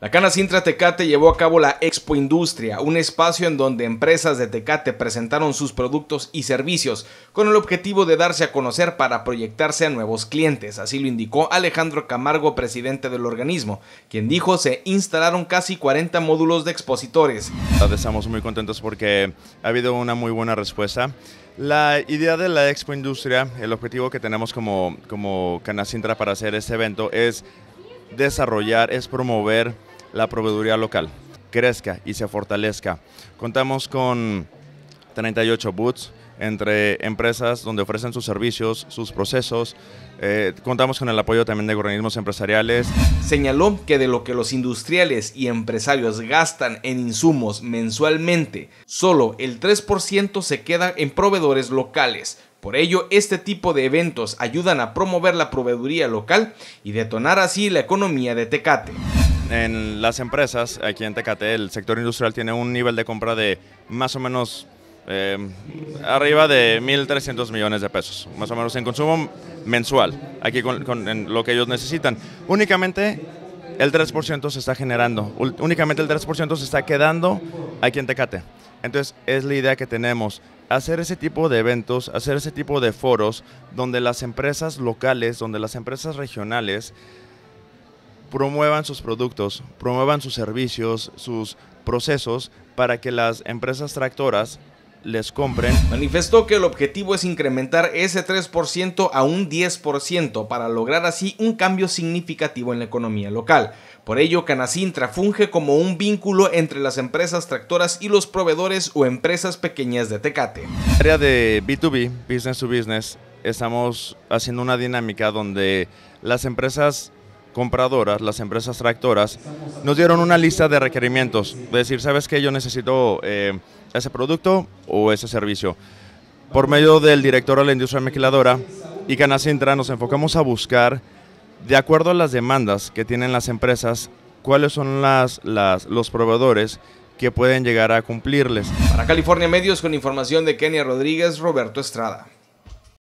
La Cana Sintra Tecate llevó a cabo la Expo Industria, un espacio en donde empresas de Tecate presentaron sus productos y servicios con el objetivo de darse a conocer para proyectarse a nuevos clientes, así lo indicó Alejandro Camargo, presidente del organismo, quien dijo se instalaron casi 40 módulos de expositores. Estamos muy contentos porque ha habido una muy buena respuesta. La idea de la Expo Industria, el objetivo que tenemos como, como Cana Sintra para hacer este evento es desarrollar, es promover la proveeduría local crezca y se fortalezca. Contamos con 38 booths entre empresas donde ofrecen sus servicios, sus procesos. Eh, contamos con el apoyo también de organismos empresariales. Señaló que de lo que los industriales y empresarios gastan en insumos mensualmente, solo el 3% se queda en proveedores locales, por ello, este tipo de eventos ayudan a promover la proveeduría local y detonar así la economía de Tecate en las empresas, aquí en Tecate, el sector industrial tiene un nivel de compra de más o menos eh, arriba de 1.300 millones de pesos, más o menos en consumo mensual, aquí con, lo que ellos necesitan. Únicamente el 3% se está generando, únicamente el 3% se está quedando aquí en Tecate. Entonces es la idea que tenemos, hacer ese tipo de eventos, hacer ese tipo de foros donde las empresas locales, donde las empresas regionales promuevan sus productos, promuevan sus servicios, sus procesos para que las empresas tractoras les compren. Manifestó que el objetivo es incrementar ese 3% a un 10% para lograr así un cambio significativo en la economía local. Por ello, Canacintra funge como un vínculo entre las empresas tractoras y los proveedores o empresas pequeñas de Tecate. En el área de B2B, Business to Business, estamos haciendo una dinámica donde las empresas compradoras, las empresas tractoras, nos dieron una lista de requerimientos, decir, ¿sabes que Yo necesito eh, ese producto o ese servicio. Por medio del director de la industria mezcladora y Canacintra nos enfocamos a buscar, de acuerdo a las demandas que tienen las empresas, cuáles son los proveedores que pueden llegar a cumplirles. Para California Medios, con información de Kenia Rodríguez, Roberto Estrada.